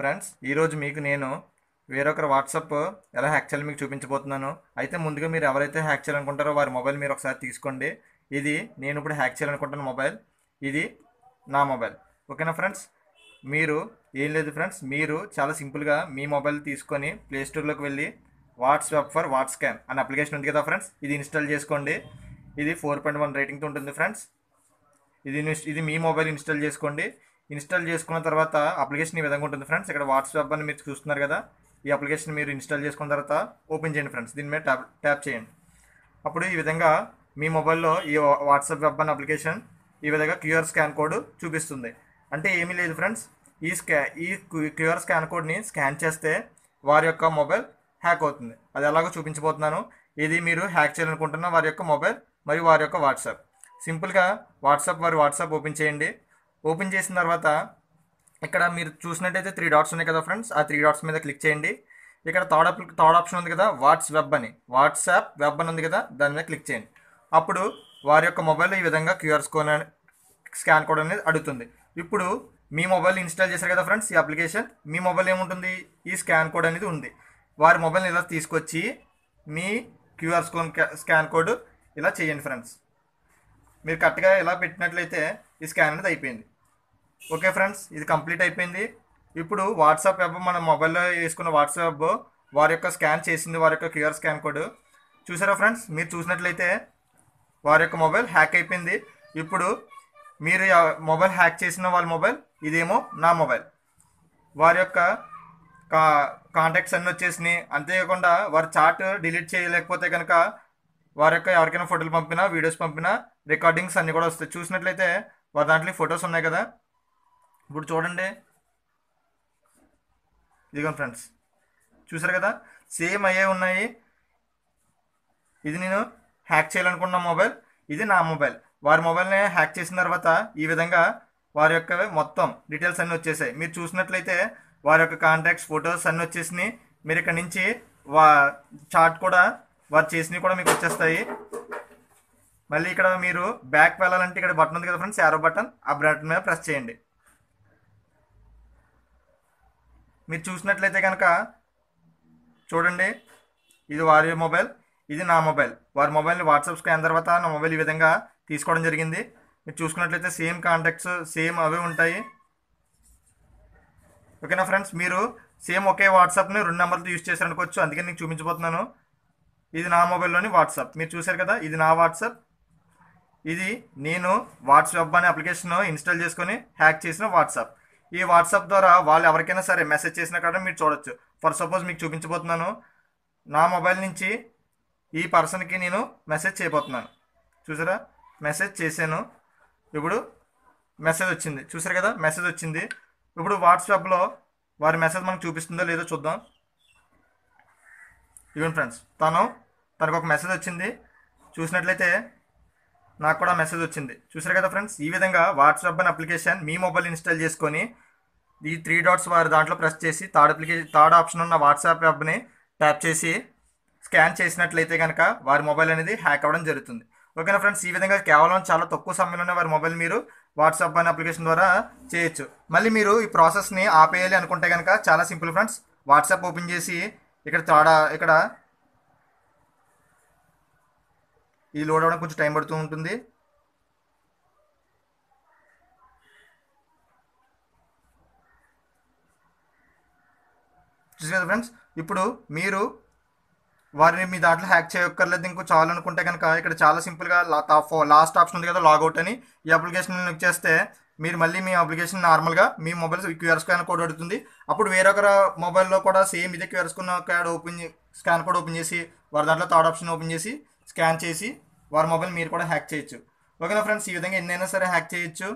friends ఈరోజు మీకు నేను వేరొకరు వాట్సాప్ ఎలా హ్యాక్ చేయాలి మీకు చూపించబోతున్నాను అయితే ముందుగా మీరు ఎవరైతే హ్యాక్ చేయాలనుకుంటారో వారి మొబైల్ మీరు ఒకసారి తీసుకోండి ఇది నేను ఇప్పుడు హ్యాక్ చేయాలనుకుంటున్న మొబైల్ ఇది నా మొబైల్ ఓకేనా ఫ్రెండ్స్ మీరు ఏం లేదు ఫ్రెండ్స్ మీరు చాలా సింపుల్గా మీ మొబైల్ తీసుకొని ప్లేస్టోర్లోకి వెళ్ళి వాట్సాప్ ఫర్ వాట్స్కాన్ స్కాన్ అనే అప్లికేషన్ ఉంది కదా ఫ్రెండ్స్ ఇది ఇన్స్టాల్ చేసుకోండి ఇది ఫోర్ పాయింట్ వన్ రేటింగ్తో ఉంటుంది ఫ్రెండ్స్ ఇది ఇది మీ మొబైల్ ఇన్స్టాల్ చేసుకోండి ఇన్స్టాల్ చేసుకున్న తర్వాత అప్లికేషన్ ఈ విధంగా ఉంటుంది ఫ్రెండ్స్ ఇక్కడ వాట్సాప్ అని మీరు చూస్తున్నారు కదా ఈ అప్లికేషన్ మీరు ఇన్స్టాల్ చేసుకున్న తర్వాత ఓపెన్ చేయండి ఫ్రెండ్స్ దీని మీద ట్యాప్ ట్యాప్ చేయండి అప్పుడు ఈ విధంగా మీ మొబైల్లో ఈ వాట్సాప్ వెబ్ అని అప్లికేషన్ ఈ విధంగా క్యూఆర్ స్కాన్ కోడ్ చూపిస్తుంది అంటే ఏమీ లేదు ఫ్రెండ్స్ ఈ స్కా ఈ క్యూఆర్ స్కాన్ కోడ్ని స్కాన్ చేస్తే వారి యొక్క మొబైల్ హ్యాక్ అవుతుంది అది ఎలాగో చూపించబోతున్నాను ఇది మీరు హ్యాక్ చేయాలనుకుంటున్న వారి యొక్క మొబైల్ మరియు వారి యొక్క వాట్సాప్ సింపుల్గా వాట్సాప్ వారి వాట్సాప్ ఓపెన్ చేయండి ఓపెన్ చేసిన తర్వాత ఇక్కడ మీరు చూసినట్టయితే త్రీ డాట్స్ ఉన్నాయి కదా ఫ్రెండ్స్ ఆ త్రీ డాట్స్ మీద క్లిక్ చేయండి ఇక్కడ థర్డ్ ఆప్ థర్డ్ ఆప్షన్ ఉంది కదా వాట్స్ వెబ్ అని వాట్సాప్ వెబ్ అని ఉంది కదా దాని మీద క్లిక్ చేయండి అప్పుడు వారి యొక్క మొబైల్లో ఈ విధంగా క్యూఆర్ స్కోన్ స్కాన్ కోడ్ అనేది అడుగుతుంది ఇప్పుడు మీ మొబైల్ ఇన్స్టాల్ చేశారు కదా ఫ్రెండ్స్ ఈ అప్లికేషన్ మీ మొబైల్ ఏముంటుంది ఈ స్కాన్ కోడ్ అనేది ఉంది వారి మొబైల్ని ఇలా తీసుకొచ్చి మీ క్యూఆర్ స్కోన్ స్కాన్ కోడ్ ఇలా చేయండి ఫ్రెండ్స్ మీరు కరెక్ట్గా ఇలా పెట్టినట్లయితే ఈ స్కాన్ అనేది అయిపోయింది ఓకే ఫ్రెండ్స్ ఇది కంప్లీట్ అయిపోయింది ఇప్పుడు వాట్సాప్ యాప్ మన మొబైల్లో వేసుకున్న వాట్సాప్ వారి యొక్క స్కాన్ చేసింది వారి యొక్క క్యూఆర్ స్కాన్ కోడ్ చూసారా ఫ్రెండ్స్ మీరు చూసినట్లయితే వారి యొక్క మొబైల్ హ్యాక్ అయిపోయింది ఇప్పుడు మీరు మొబైల్ హ్యాక్ చేసిన వాళ్ళ మొబైల్ ఇదేమో నా మొబైల్ వారి యొక్క కా కాంటాక్ట్స్ అన్నీ వచ్చేసినాయి అంతేకాకుండా వారి చాట్ డిలీట్ చేయలేకపోతే కనుక వారి యొక్క ఎవరికైనా ఫోటోలు పంపినా వీడియోస్ పంపినా రికార్డింగ్స్ అన్నీ కూడా వస్తాయి చూసినట్లయితే వారి దాంట్లో ఫొటోస్ ఉన్నాయి కదా ఇప్పుడు చూడండి ఇదిగో ఫ్రెండ్స్ చూసారు కదా సేమ్ అయ్యే ఉన్నాయి ఇది నేను హ్యాక్ చేయాలనుకున్న మొబైల్ ఇది నా మొబైల్ వారి మొబైల్ని హ్యాక్ చేసిన తర్వాత ఈ విధంగా వారి యొక్క మొత్తం డీటెయిల్స్ అన్నీ వచ్చేసాయి మీరు చూసినట్లయితే వారి యొక్క కాంటాక్ట్స్ ఫొటోస్ అన్నీ వచ్చేసినాయి మీరు ఇక్కడ నుంచి వా చాట్ కూడా వారు చేసినవి కూడా మీకు వచ్చేస్తాయి మళ్ళీ ఇక్కడ మీరు బ్యాక్ వెళ్ళాలంటే ఇక్కడ బటన్ ఉంది కదా ఫ్రెండ్స్ యారో బటన్ ఆ బటన్ మీద ప్రెస్ చేయండి మీరు చూసినట్లయితే కనుక చూడండి ఇది వారి మొబైల్ ఇది నా మొబైల్ వారి మొబైల్ని వాట్సాప్ స్కాన్ తర్వాత నా మొబైల్ ఈ విధంగా తీసుకోవడం జరిగింది మీరు చూసుకున్నట్లయితే సేమ్ కాంటాక్ట్స్ సేమ్ అవే ఉంటాయి ఓకేనా ఫ్రెండ్స్ మీరు సేమ్ ఒకే వాట్సాప్ని రెండు నెంబర్తో యూజ్ చేశారనుకోవచ్చు అందుకని నేను చూపించబోతున్నాను ఇది నా మొబైల్లోని వాట్సాప్ మీరు చూశారు కదా ఇది నా వాట్సాప్ ఇది నేను వాట్సాప్ అనే అప్లికేషన్ ఇన్స్టాల్ చేసుకొని హ్యాక్ చేసిన వాట్సాప్ ఈ వాట్సాప్ ద్వారా వాళ్ళు ఎవరికైనా సరే మెసేజ్ చేసిన కాడ మీరు చూడొచ్చు ఫర్ సపోజ్ మీకు చూపించబోతున్నాను నా మొబైల్ నుంచి ఈ పర్సన్కి నేను మెసేజ్ చేయబోతున్నాను చూసారా మెసేజ్ చేశాను ఇప్పుడు మెసేజ్ వచ్చింది చూసారు కదా మెసేజ్ వచ్చింది ఇప్పుడు వాట్సాప్లో వారి మెసేజ్ మనకు చూపిస్తుందో లేదో చూద్దాం ఈవెన్ ఫ్రెండ్స్ తను తనకు ఒక మెసేజ్ వచ్చింది చూసినట్లయితే నాకు కూడా మెసేజ్ వచ్చింది చూసారు కదా ఫ్రెండ్స్ ఈ విధంగా వాట్సాప్ అని అప్లికేషన్ మీ మొబైల్ ఇన్స్టాల్ చేసుకొని ఈ త్రీ డాట్స్ వారు దాంట్లో ప్రెస్ చేసి థర్డ్ అప్లికేషన్ థర్డ్ ఆప్షన్ ఉన్న వాట్సాప్ యాప్ని ట్యాప్ చేసి స్కాన్ చేసినట్లయితే కనుక వారి మొబైల్ అనేది హ్యాక్ అవ్వడం జరుగుతుంది ఓకేనా ఫ్రెండ్స్ ఈ విధంగా కేవలం చాలా తక్కువ సమయంలోనే వారి మొబైల్ మీరు వాట్సాప్ అనే అప్లికేషన్ ద్వారా చేయొచ్చు మళ్ళీ మీరు ఈ ప్రాసెస్ని ఆపేయాలి అనుకుంటే కనుక చాలా సింపుల్ ఫ్రెండ్స్ వాట్సాప్ ఓపెన్ చేసి ఇక్కడ థర్డ్ ఇక్కడ ఇది లోడ్ అవ్వడానికి కొంచెం టైం పడుతూ ఉంటుంది చూసి కదా ఫ్రెండ్స్ ఇప్పుడు మీరు వారిని మీ దాంట్లో హ్యాక్ చేయక్కర్లేదు ఇంకో చాలనుకుంటే కనుక ఇక్కడ చాలా సింపుల్గా లాస్ట్ ఆప్షన్ ఉంది కదా లాగౌట్ అని ఈ అప్లికేషన్ క్లిక్ చేస్తే మీరు మళ్ళీ మీ అప్లికేషన్ నార్మల్గా మీ మొబైల్ క్యూఆర్ స్కాన్ కోడ్ పడుతుంది అప్పుడు వేరొకరు మొబైల్లో కూడా సేమ్ ఇదే QR scan open scan code open చేసి వారి దాంట్లో థర్డ్ ఆప్షన్ ఓపెన్ చేసి స్కాన్ చేసి వారి మొబైల్ మీరు కూడా హ్యాక్ చేయొచ్చు ఓకేనా ఫ్రెండ్స్ ఈ విధంగా ఎన్నైనా సరే హ్యాక్ చేయొచ్చు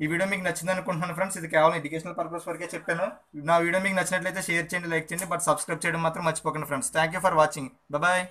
ఈ వీడియో మీకు నచ్చింది అనుకుంటున్నాను ఫ్రెండ్స్ ఇది కేవలం ఎడ్యుకేషనల్ పర్పస్ వరకే చెప్పాను నా వీడియో మీకు నచ్చినట్లయితే షేర్ చేయండి లైక్ చేయండి బట్ సబ్స్క్రైబ్ చేయడం మాత్రం మర్చిపోకండి friends thank you for watching bye